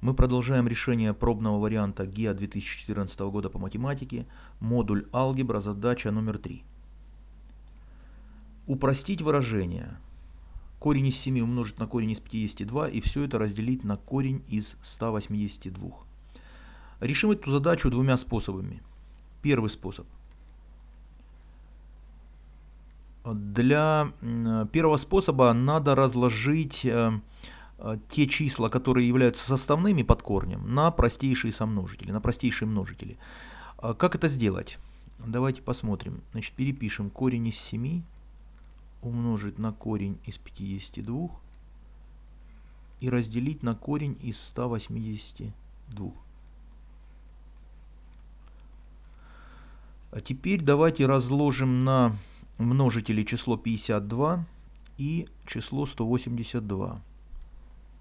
Мы продолжаем решение пробного варианта ГИА 2014 года по математике, модуль алгебра, задача номер 3. Упростить выражение. Корень из 7 умножить на корень из 52 и все это разделить на корень из 182. Решим эту задачу двумя способами. Первый способ. Для первого способа надо разложить э, Э, те числа, которые являются составными под корнем, на простейшие сомножители, на простейшие множители. А как это сделать? Давайте посмотрим. Значит, перепишем корень из 7 умножить на корень из 52 и разделить на корень из 182. А теперь давайте разложим на множители число 52 и число 182.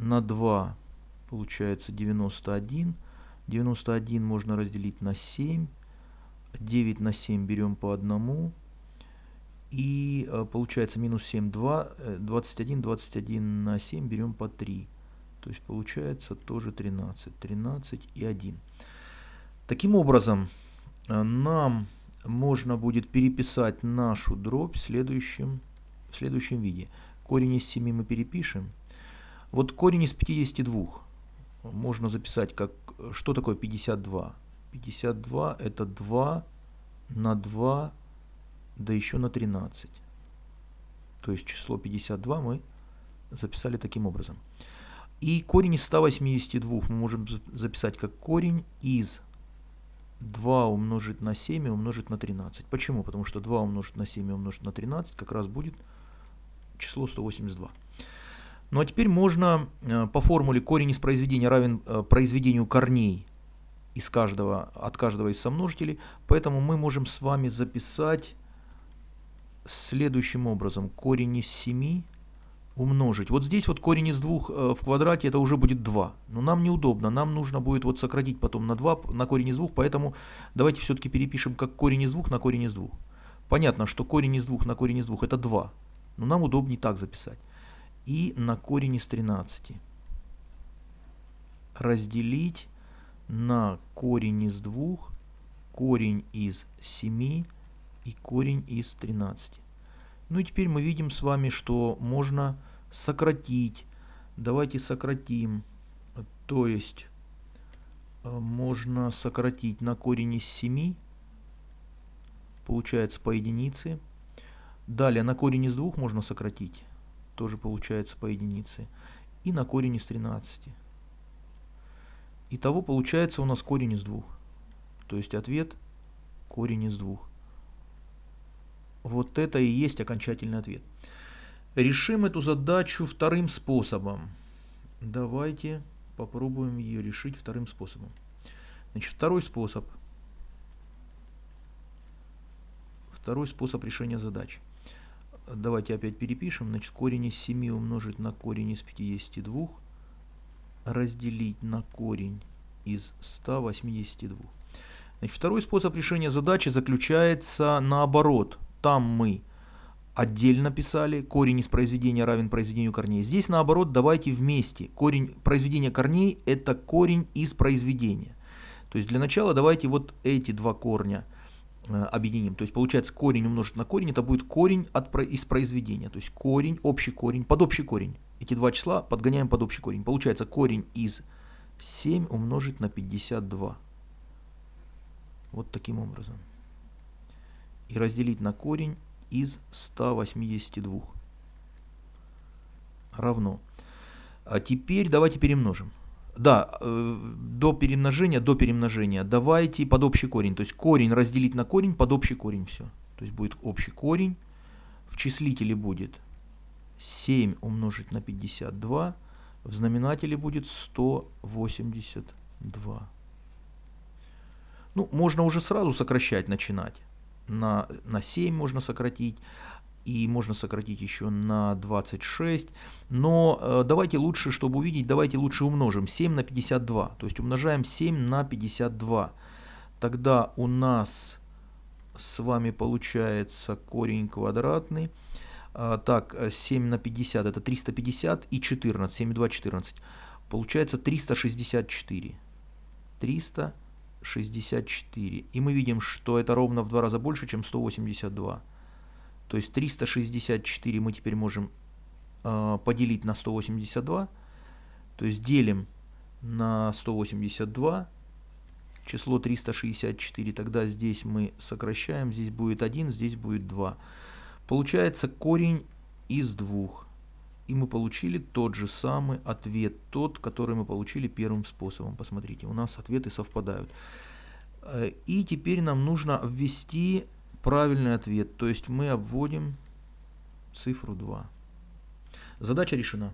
на 2 получается 91. 91 можно разделить на 7. 9 на 7 берем по одному. И э, получается минус 7, 2, 21, 21 на 7 берем по 3. То есть получается тоже 13. 13 и 1. Таким образом, э, нам можно будет переписать нашу дробь в следующем, в следующем виде. Корень из 7 мы перепишем. Вот корень из 52 можно записать как... Что такое 52? 52 это 2 на 2, да еще на 13. То есть число 52 мы записали таким образом. И корень из 182 мы можем записать как корень из 2 умножить на 7 умножить на 13. Почему? Потому что 2 умножить на 7 умножить на 13 как раз будет число 182. Ну а теперь можно э, по формуле корень из произведения равен э, произведению корней из каждого, от каждого из сомножителей. Поэтому мы можем с вами записать следующим образом. Корень из 7 умножить. Вот здесь вот корень из 2 э, в квадрате, это уже будет 2. Но нам неудобно, нам нужно будет вот сократить потом на 2, на корень из 2. Поэтому давайте все-таки перепишем как корень из 2 на корень из 2. Понятно, что корень из 2 на корень из 2 это 2. Но нам удобнее так записать и на корень из 13. Разделить на корень из 2, корень из 7 и корень из 13. Ну и теперь мы видим с вами, что можно сократить. Давайте сократим. То есть э, можно сократить на корень из 7. Получается по единице. Далее на корень из 2 можно сократить тоже получается по единице, и на корень из 13. Итого получается у нас корень из двух То есть ответ корень из двух Вот это и есть окончательный ответ. Решим эту задачу вторым способом. Давайте попробуем ее решить вторым способом. Значит, второй способ. Второй способ решения задачи давайте опять перепишем, значит корень из 7 умножить на корень из 52 разделить на корень из 182. Значит, второй способ решения задачи заключается наоборот. Там мы отдельно писали, корень из произведения равен произведению корней. Здесь наоборот давайте вместе. Корень произведения корней это корень из произведения. То есть для начала давайте вот эти два корня – Э, объединим. То есть получается корень умножить на корень, это будет корень от, из произведения. То есть корень, общий корень, под общий корень. Эти два числа подгоняем под общий корень. Получается корень из 7 умножить на 52. Вот таким образом. И разделить на корень из 182. Равно. А теперь давайте перемножим. Да, э, до перемножения, до перемножения. Давайте под общий корень. То есть корень разделить на корень, под общий корень все. То есть будет общий корень. В числителе будет 7 умножить на 52. В знаменателе будет 182. Ну, можно уже сразу сокращать, начинать. На, на 7 можно сократить и можно сократить еще на 26. Но э, давайте лучше, чтобы увидеть, давайте лучше умножим 7 на 52. То есть умножаем 7 на 52. Тогда у нас с вами получается корень квадратный. А, так, 7 э, на 50 это 350 и 14, 7 и 2 14. Получается 364. 364. И мы видим, что это ровно в два раза больше, чем 182. То есть 364 мы теперь можем э, поделить на 182. То есть делим на 182 число 364. Тогда здесь мы сокращаем. Здесь будет 1, здесь будет 2. Получается корень из 2. И мы получили тот же самый ответ, тот, который мы получили первым способом. Посмотрите, у нас ответы совпадают. Э, и теперь нам нужно ввести правильный ответ. То есть мы обводим цифру 2. Задача решена.